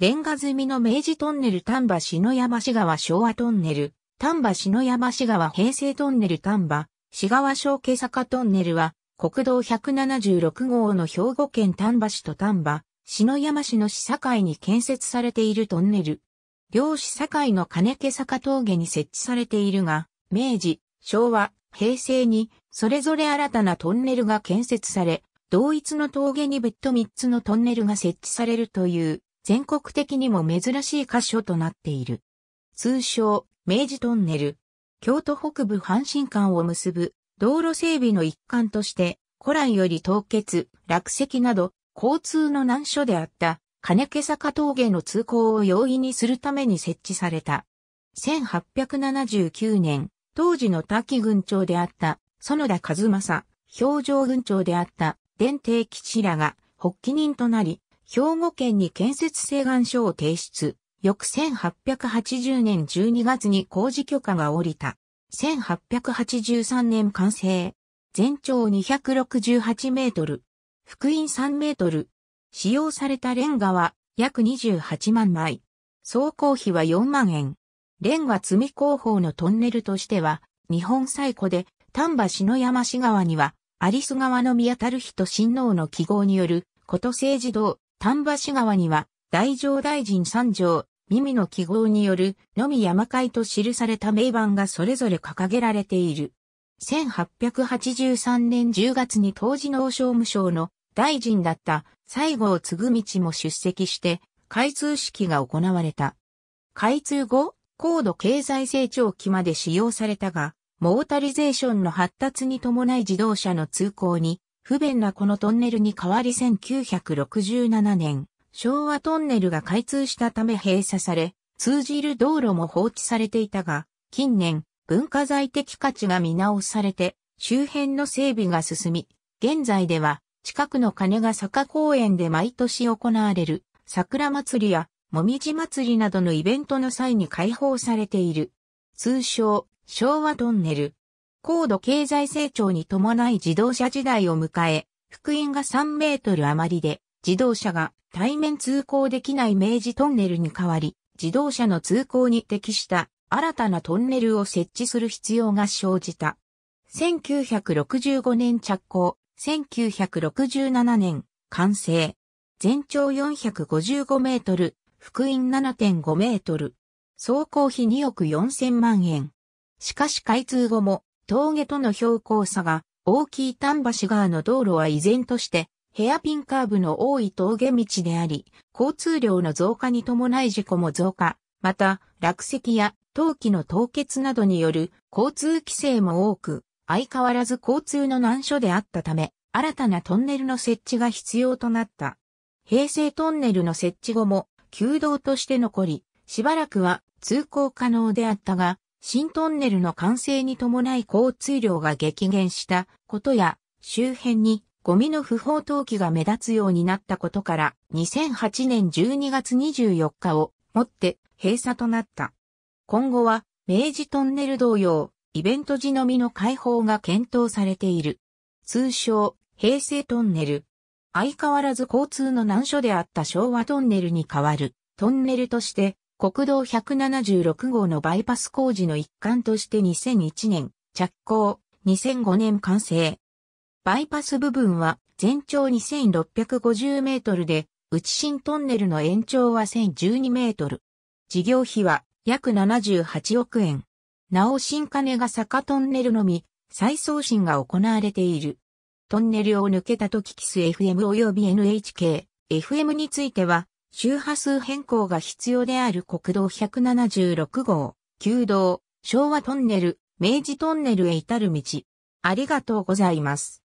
レンガ積みの明治トンネル丹波篠山市川昭和トンネル、丹波篠山市川平成トンネル丹波、市川小毛坂トンネルは、国道176号の兵庫県丹波市と丹波、篠山市の市境に建設されているトンネル。両市境の金毛坂峠に設置されているが、明治、昭和、平成に、それぞれ新たなトンネルが建設され、同一の峠に別途3つのトンネルが設置されるという、全国的にも珍しい箇所となっている。通称、明治トンネル。京都北部阪神間を結ぶ道路整備の一環として、古来より凍結、落石など、交通の難所であった金毛坂峠の通行を容易にするために設置された。1879年、当時の滝郡長であった園田和正、表情郡長であった伝帝吉らが発起人となり、兵庫県に建設請願書を提出。翌1880年12月に工事許可が下りた。1883年完成。全長268メートル。福音3メートル。使用されたレンガは約28万枚。総工費は4万円。レンガ積み工法のトンネルとしては、日本最古で、丹波篠山市川には、有栖川の宮たる人親王の記号による、こと政治道、丹波市川には、大乗大臣三条、耳の記号による、のみ山会と記された名盤がそれぞれ掲げられている。1883年10月に当時の王商務省の大臣だった西郷嗣道も出席して、開通式が行われた。開通後、高度経済成長期まで使用されたが、モータリゼーションの発達に伴い自動車の通行に不便なこのトンネルに代わり1967年、昭和トンネルが開通したため閉鎖され、通じる道路も放置されていたが、近年、文化財的価値が見直されて、周辺の整備が進み、現在では、近くの金ヶ坂公園で毎年行われる、桜祭りや、もみじ祭りなどのイベントの際に開放されている。通称、昭和トンネル。高度経済成長に伴い自動車時代を迎え、福音が3メートル余りで、自動車が対面通行できない明治トンネルに代わり、自動車の通行に適した新たなトンネルを設置する必要が生じた。1965年着工、1967年完成。全長455メートル、福音7.5メートル。総工費2億4000万円。しかし開通後も峠との標高差が大きい丹橋川の道路は依然としてヘアピンカーブの多い峠道であり、交通量の増加に伴い事故も増加、また落石や陶器の凍結などによる交通規制も多く、相変わらず交通の難所であったため、新たなトンネルの設置が必要となった。平成トンネルの設置後も、旧道として残り、しばらくは通行可能であったが、新トンネルの完成に伴い交通量が激減したことや、周辺にゴミの不法投棄が目立つようになったことから、2008年12月24日をもって閉鎖となった。今後は、明治トンネル同様、イベント時のみの開放が検討されている。通称、平成トンネル。相変わらず交通の難所であった昭和トンネルに代わる、トンネルとして国道176号のバイパス工事の一環として2001年着工、2005年完成。バイパス部分は全長2650メートルで、内新トンネルの延長は1012メートル。事業費は約78億円。なお新金が坂トンネルのみ、再送信が行われている。トンネルを抜けた時キス FM 及び NHK、FM については、周波数変更が必要である国道176号、旧道、昭和トンネル、明治トンネルへ至る道。ありがとうございます。